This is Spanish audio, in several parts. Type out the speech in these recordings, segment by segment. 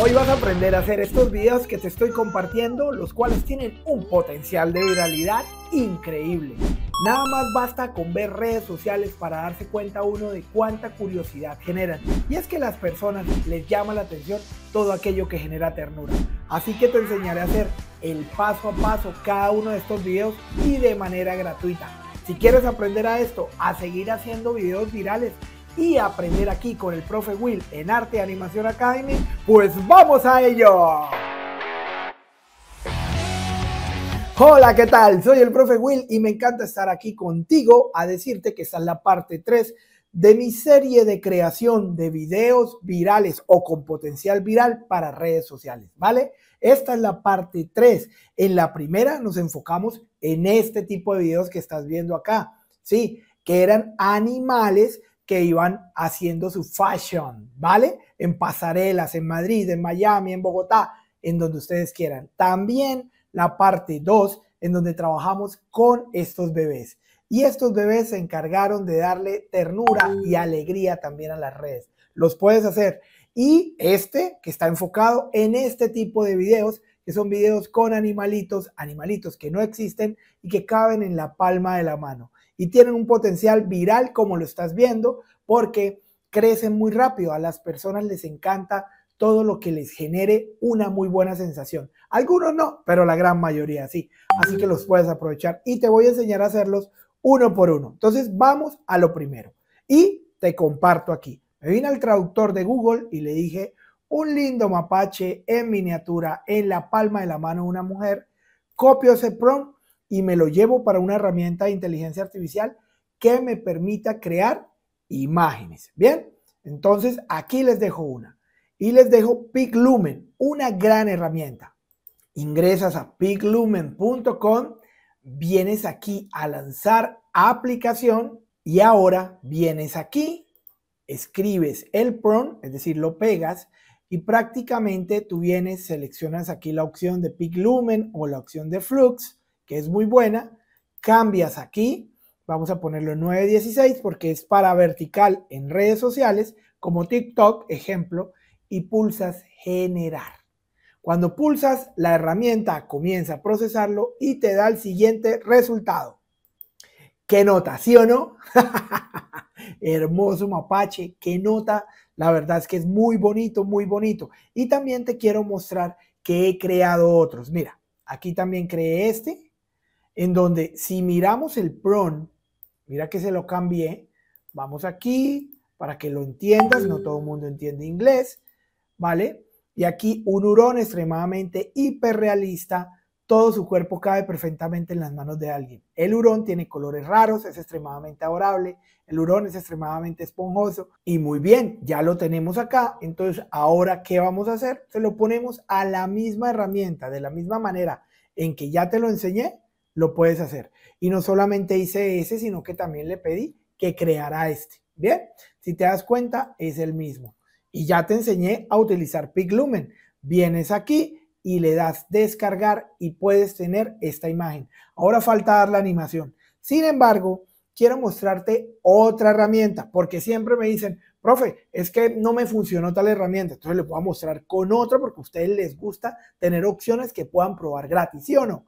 Hoy vas a aprender a hacer estos videos que te estoy compartiendo, los cuales tienen un potencial de viralidad increíble. Nada más basta con ver redes sociales para darse cuenta uno de cuánta curiosidad generan. Y es que las personas les llama la atención todo aquello que genera ternura. Así que te enseñaré a hacer el paso a paso cada uno de estos videos y de manera gratuita. Si quieres aprender a esto, a seguir haciendo videos virales y aprender aquí con el profe Will en Arte Animación Academy, pues vamos a ello. Hola, ¿qué tal? Soy el profe Will y me encanta estar aquí contigo a decirte que esta es la parte 3 de mi serie de creación de videos virales o con potencial viral para redes sociales, ¿vale? Esta es la parte 3. En la primera nos enfocamos en este tipo de videos que estás viendo acá, ¿sí? Que eran animales que iban haciendo su fashion, ¿vale? En pasarelas, en Madrid, en Miami, en Bogotá, en donde ustedes quieran. También la parte 2, en donde trabajamos con estos bebés. Y estos bebés se encargaron de darle ternura y alegría también a las redes. Los puedes hacer. Y este, que está enfocado en este tipo de videos, que son videos con animalitos, animalitos que no existen y que caben en la palma de la mano y tienen un potencial viral como lo estás viendo porque crecen muy rápido. A las personas les encanta todo lo que les genere una muy buena sensación. Algunos no, pero la gran mayoría sí. Así que los puedes aprovechar y te voy a enseñar a hacerlos uno por uno. Entonces vamos a lo primero y te comparto aquí. Me vine al traductor de Google y le dije un lindo mapache en miniatura en la palma de la mano de una mujer. Copio ese prompt y me lo llevo para una herramienta de inteligencia artificial que me permita crear imágenes. Bien, entonces aquí les dejo una. Y les dejo PicLumen, una gran herramienta. Ingresas a piclumen.com, vienes aquí a lanzar aplicación y ahora vienes aquí, escribes el prompt, es decir, lo pegas y prácticamente tú vienes, seleccionas aquí la opción de PicLumen o la opción de Flux que es muy buena, cambias aquí, vamos a ponerlo en 916 porque es para vertical en redes sociales, como TikTok, ejemplo, y pulsas generar. Cuando pulsas, la herramienta comienza a procesarlo y te da el siguiente resultado. ¿Qué nota, sí o no? Hermoso mapache, qué nota. La verdad es que es muy bonito, muy bonito. Y también te quiero mostrar que he creado otros. Mira, aquí también creé este en donde si miramos el PRON, mira que se lo cambié, vamos aquí para que lo entiendas, no todo el mundo entiende inglés, ¿vale? Y aquí un hurón extremadamente hiperrealista, todo su cuerpo cabe perfectamente en las manos de alguien. El hurón tiene colores raros, es extremadamente adorable, el hurón es extremadamente esponjoso y muy bien, ya lo tenemos acá, entonces ahora ¿qué vamos a hacer? Se lo ponemos a la misma herramienta, de la misma manera en que ya te lo enseñé, lo puedes hacer. Y no solamente hice ese, sino que también le pedí que creara este. Bien, si te das cuenta, es el mismo. Y ya te enseñé a utilizar PicLumen. Vienes aquí y le das descargar y puedes tener esta imagen. Ahora falta dar la animación. Sin embargo, quiero mostrarte otra herramienta, porque siempre me dicen, profe, es que no me funcionó tal herramienta, entonces le voy a mostrar con otra porque a ustedes les gusta tener opciones que puedan probar gratis, ¿sí o no?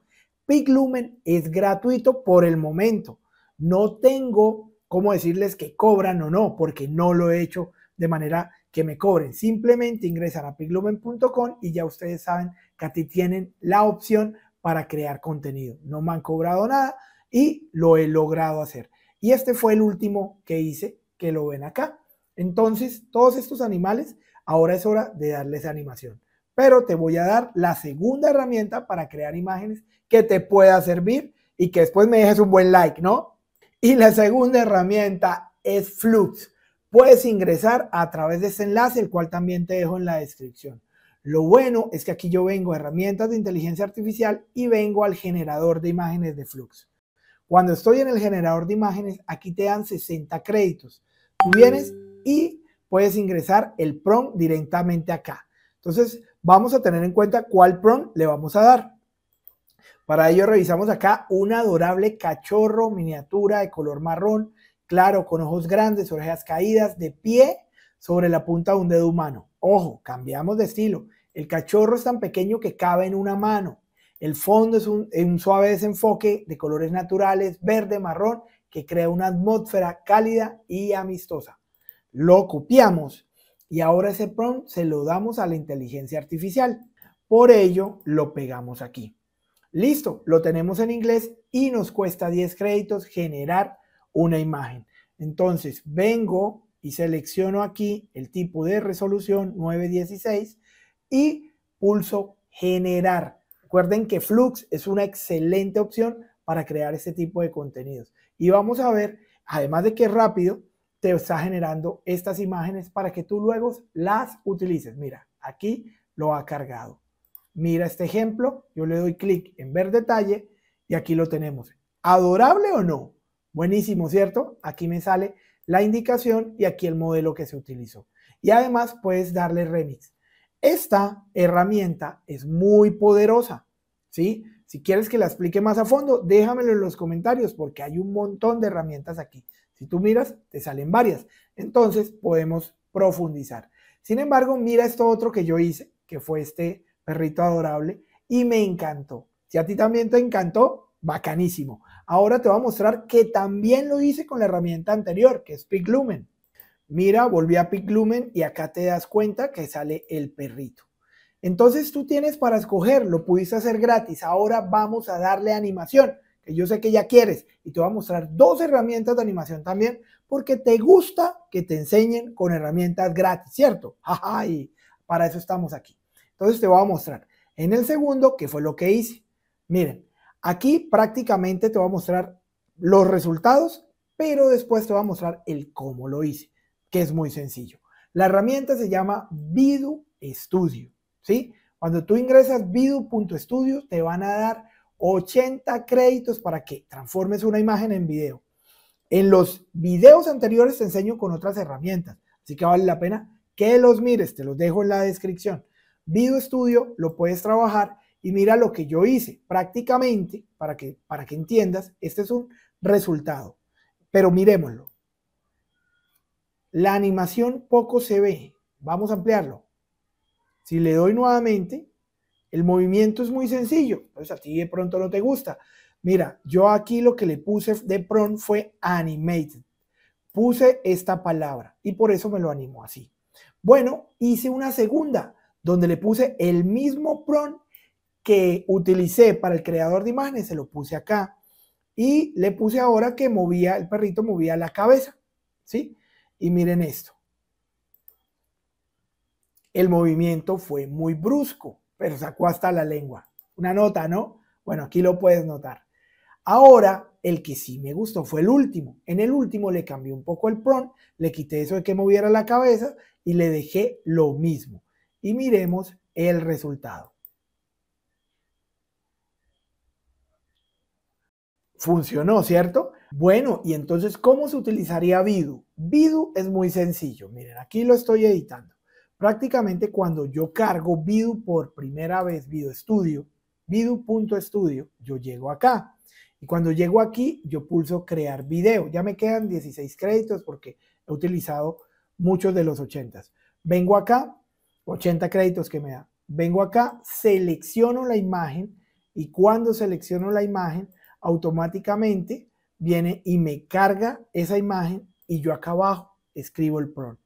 Big Lumen es gratuito por el momento. No tengo cómo decirles que cobran o no, porque no lo he hecho de manera que me cobren. Simplemente ingresan a piglumen.com y ya ustedes saben que a ti tienen la opción para crear contenido. No me han cobrado nada y lo he logrado hacer. Y este fue el último que hice, que lo ven acá. Entonces, todos estos animales, ahora es hora de darles animación pero te voy a dar la segunda herramienta para crear imágenes que te pueda servir y que después me dejes un buen like, ¿no? Y la segunda herramienta es Flux. Puedes ingresar a través de este enlace, el cual también te dejo en la descripción. Lo bueno es que aquí yo vengo a herramientas de inteligencia artificial y vengo al generador de imágenes de Flux. Cuando estoy en el generador de imágenes, aquí te dan 60 créditos. Tú vienes y puedes ingresar el prompt directamente acá. Entonces, vamos a tener en cuenta cuál prompt le vamos a dar. Para ello revisamos acá un adorable cachorro miniatura de color marrón, claro, con ojos grandes, orejas caídas, de pie sobre la punta de un dedo humano. Ojo, cambiamos de estilo. El cachorro es tan pequeño que cabe en una mano. El fondo es un, un suave desenfoque de colores naturales, verde, marrón, que crea una atmósfera cálida y amistosa. Lo copiamos y ahora ese prompt se lo damos a la inteligencia artificial. Por ello, lo pegamos aquí. Listo, lo tenemos en inglés y nos cuesta 10 créditos generar una imagen. Entonces, vengo y selecciono aquí el tipo de resolución 916 y pulso generar. Recuerden que Flux es una excelente opción para crear este tipo de contenidos. Y vamos a ver, además de que es rápido, te está generando estas imágenes para que tú luego las utilices. Mira, aquí lo ha cargado. Mira este ejemplo, yo le doy clic en ver detalle y aquí lo tenemos. ¿Adorable o no? Buenísimo, ¿cierto? Aquí me sale la indicación y aquí el modelo que se utilizó. Y además puedes darle remix. Esta herramienta es muy poderosa, ¿sí? Si quieres que la explique más a fondo, déjamelo en los comentarios porque hay un montón de herramientas aquí. Si tú miras, te salen varias. Entonces podemos profundizar. Sin embargo, mira esto otro que yo hice, que fue este perrito adorable, y me encantó. Si a ti también te encantó, bacanísimo. Ahora te voy a mostrar que también lo hice con la herramienta anterior, que es PicLumen. Mira, volví a PicLumen y acá te das cuenta que sale el perrito. Entonces tú tienes para escoger, lo pudiste hacer gratis. Ahora vamos a darle animación yo sé que ya quieres. Y te voy a mostrar dos herramientas de animación también, porque te gusta que te enseñen con herramientas gratis, ¿cierto? Ajá, y para eso estamos aquí. Entonces te voy a mostrar en el segundo qué fue lo que hice. Miren, aquí prácticamente te voy a mostrar los resultados, pero después te voy a mostrar el cómo lo hice, que es muy sencillo. La herramienta se llama Vidu Studio, ¿sí? Cuando tú ingresas vidu.studio te van a dar 80 créditos para que transformes una imagen en video. En los videos anteriores te enseño con otras herramientas, así que vale la pena que los mires, te los dejo en la descripción. Video Studio lo puedes trabajar y mira lo que yo hice. Prácticamente, para que, para que entiendas, este es un resultado. Pero miremoslo. La animación poco se ve. Vamos a ampliarlo. Si le doy nuevamente, el movimiento es muy sencillo, pues a ti de pronto no te gusta. Mira, yo aquí lo que le puse de pronto fue animated. Puse esta palabra y por eso me lo animó así. Bueno, hice una segunda donde le puse el mismo PRON que utilicé para el creador de imágenes, se lo puse acá y le puse ahora que movía, el perrito movía la cabeza, ¿sí? Y miren esto. El movimiento fue muy brusco pero sacó hasta la lengua. Una nota, ¿no? Bueno, aquí lo puedes notar. Ahora, el que sí me gustó fue el último. En el último le cambié un poco el prompt, le quité eso de que moviera la cabeza y le dejé lo mismo. Y miremos el resultado. Funcionó, ¿cierto? Bueno, y entonces, ¿cómo se utilizaría Vidu? Vidu es muy sencillo. Miren, aquí lo estoy editando. Prácticamente cuando yo cargo Vidu por primera vez, Vidu Studio, Vidu.studio, yo llego acá. Y cuando llego aquí, yo pulso crear video. Ya me quedan 16 créditos porque he utilizado muchos de los 80. Vengo acá, 80 créditos que me da. Vengo acá, selecciono la imagen y cuando selecciono la imagen, automáticamente viene y me carga esa imagen y yo acá abajo escribo el prompt.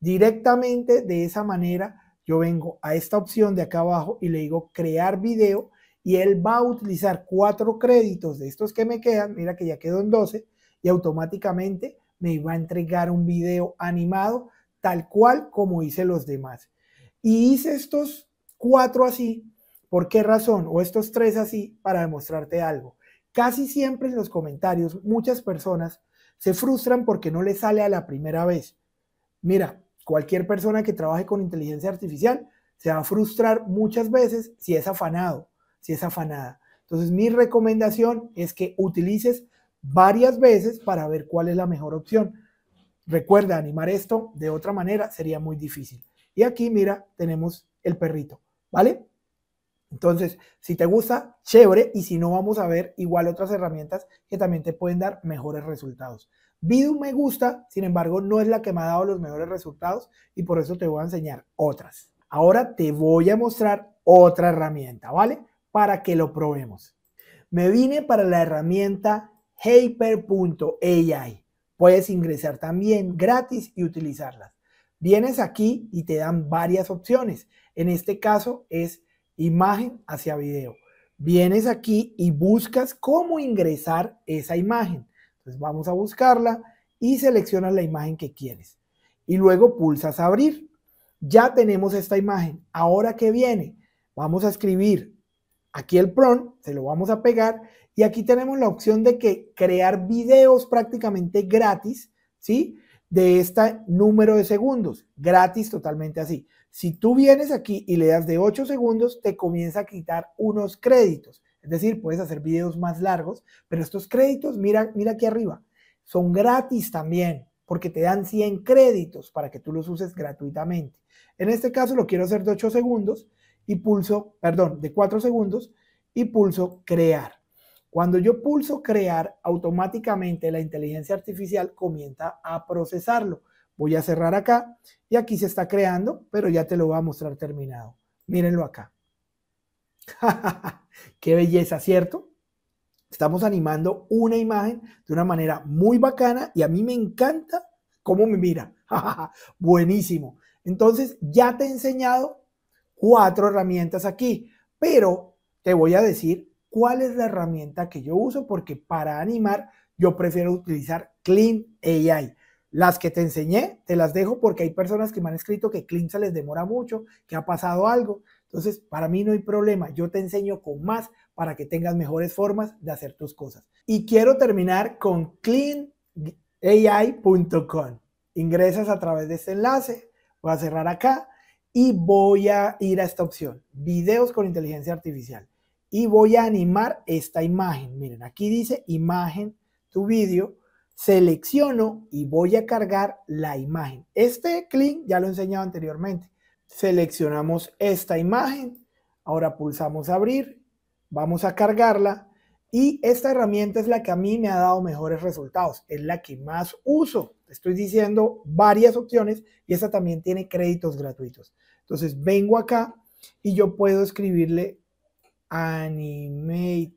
Directamente de esa manera yo vengo a esta opción de acá abajo y le digo crear video y él va a utilizar cuatro créditos de estos que me quedan, mira que ya quedó en 12 y automáticamente me va a entregar un video animado tal cual como hice los demás. Y hice estos cuatro así, ¿por qué razón? O estos tres así para demostrarte algo. Casi siempre en los comentarios muchas personas se frustran porque no les sale a la primera vez. Mira, cualquier persona que trabaje con inteligencia artificial se va a frustrar muchas veces si es afanado, si es afanada. Entonces mi recomendación es que utilices varias veces para ver cuál es la mejor opción. Recuerda, animar esto de otra manera sería muy difícil. Y aquí, mira, tenemos el perrito, ¿vale? Entonces, si te gusta, chévere. Y si no, vamos a ver igual otras herramientas que también te pueden dar mejores resultados video me gusta, sin embargo, no es la que me ha dado los mejores resultados y por eso te voy a enseñar otras. Ahora te voy a mostrar otra herramienta, ¿vale? Para que lo probemos. Me vine para la herramienta Hyper.ai. Puedes ingresar también gratis y utilizarla. Vienes aquí y te dan varias opciones. En este caso es imagen hacia video. Vienes aquí y buscas cómo ingresar esa imagen. Entonces vamos a buscarla y seleccionas la imagen que quieres. Y luego pulsas abrir. Ya tenemos esta imagen. Ahora que viene, vamos a escribir aquí el PRON, se lo vamos a pegar y aquí tenemos la opción de que crear videos prácticamente gratis, ¿sí? De este número de segundos, gratis totalmente así. Si tú vienes aquí y le das de 8 segundos, te comienza a quitar unos créditos. Es decir, puedes hacer videos más largos, pero estos créditos, mira, mira aquí arriba, son gratis también, porque te dan 100 créditos para que tú los uses gratuitamente. En este caso lo quiero hacer de 8 segundos y pulso, perdón, de 4 segundos y pulso crear. Cuando yo pulso crear, automáticamente la inteligencia artificial comienza a procesarlo. Voy a cerrar acá y aquí se está creando, pero ya te lo voy a mostrar terminado. Mírenlo acá. Qué belleza, ¿cierto? Estamos animando una imagen de una manera muy bacana y a mí me encanta cómo me mira. Buenísimo. Entonces, ya te he enseñado cuatro herramientas aquí, pero te voy a decir cuál es la herramienta que yo uso porque para animar yo prefiero utilizar Clean AI. Las que te enseñé, te las dejo porque hay personas que me han escrito que Clean se les demora mucho, que ha pasado algo. Entonces, para mí no hay problema. Yo te enseño con más para que tengas mejores formas de hacer tus cosas. Y quiero terminar con cleanai.com. Ingresas a través de este enlace. Voy a cerrar acá y voy a ir a esta opción, videos con inteligencia artificial. Y voy a animar esta imagen. Miren, aquí dice imagen, tu vídeo. Selecciono y voy a cargar la imagen. Este Clean, ya lo he enseñado anteriormente seleccionamos esta imagen, ahora pulsamos abrir, vamos a cargarla y esta herramienta es la que a mí me ha dado mejores resultados, es la que más uso. Estoy diciendo varias opciones y esta también tiene créditos gratuitos. Entonces vengo acá y yo puedo escribirle animate.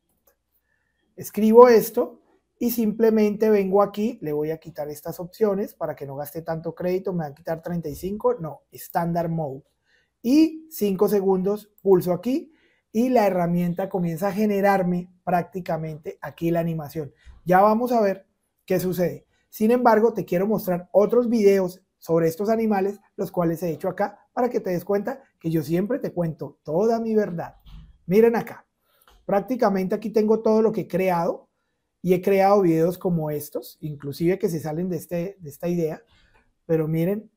Escribo esto y simplemente vengo aquí, le voy a quitar estas opciones para que no gaste tanto crédito, me van a quitar 35, no, Standard Mode. Y 5 segundos, pulso aquí y la herramienta comienza a generarme prácticamente aquí la animación. Ya vamos a ver qué sucede. Sin embargo, te quiero mostrar otros videos sobre estos animales, los cuales he hecho acá, para que te des cuenta que yo siempre te cuento toda mi verdad. Miren acá. Prácticamente aquí tengo todo lo que he creado y he creado videos como estos, inclusive que se salen de, este, esta idea, pero miren,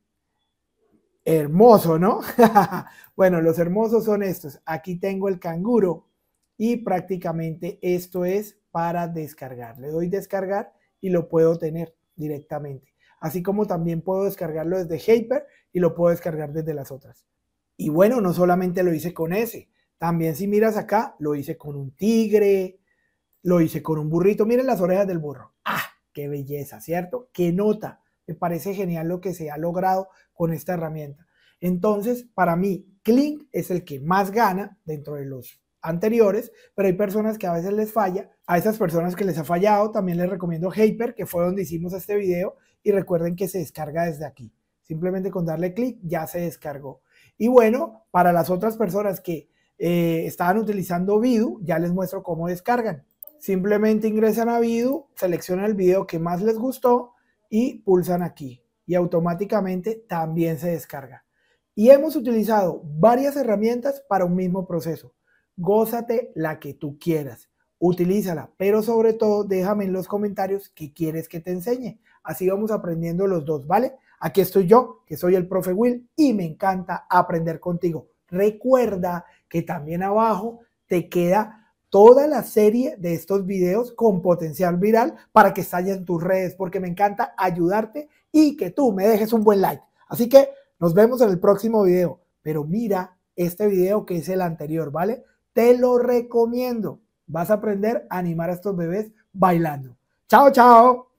hermoso, ¿no? bueno, los hermosos son estos. Aquí tengo el canguro y prácticamente esto es para descargar. Le doy descargar y lo puedo tener directamente. Así como también puedo descargarlo desde Hyper y lo puedo descargar desde las otras. Y bueno, no solamente lo hice con ese, también si miras acá, lo hice con un tigre, lo hice con un burrito. Miren las orejas del burro. ¡Ah! ¡Qué belleza! ¿Cierto? ¡Qué nota! Me parece genial lo que se ha logrado con esta herramienta. Entonces, para mí, Clink es el que más gana dentro de los anteriores, pero hay personas que a veces les falla. A esas personas que les ha fallado, también les recomiendo Hyper, que fue donde hicimos este video, y recuerden que se descarga desde aquí. Simplemente con darle clic ya se descargó. Y bueno, para las otras personas que eh, estaban utilizando Vidu, ya les muestro cómo descargan. Simplemente ingresan a Vidu, seleccionan el video que más les gustó y pulsan aquí. Y automáticamente también se descarga. Y hemos utilizado varias herramientas para un mismo proceso. Gózate la que tú quieras. Utilízala, pero sobre todo déjame en los comentarios qué quieres que te enseñe. Así vamos aprendiendo los dos, ¿vale? Aquí estoy yo, que soy el profe Will, y me encanta aprender contigo. Recuerda que también abajo te queda toda la serie de estos videos con potencial viral para que en tus redes, porque me encanta ayudarte y que tú me dejes un buen like. Así que nos vemos en el próximo video, pero mira este video que es el anterior, ¿vale? Te lo recomiendo. Vas a aprender a animar a estos bebés bailando. Chao, chao.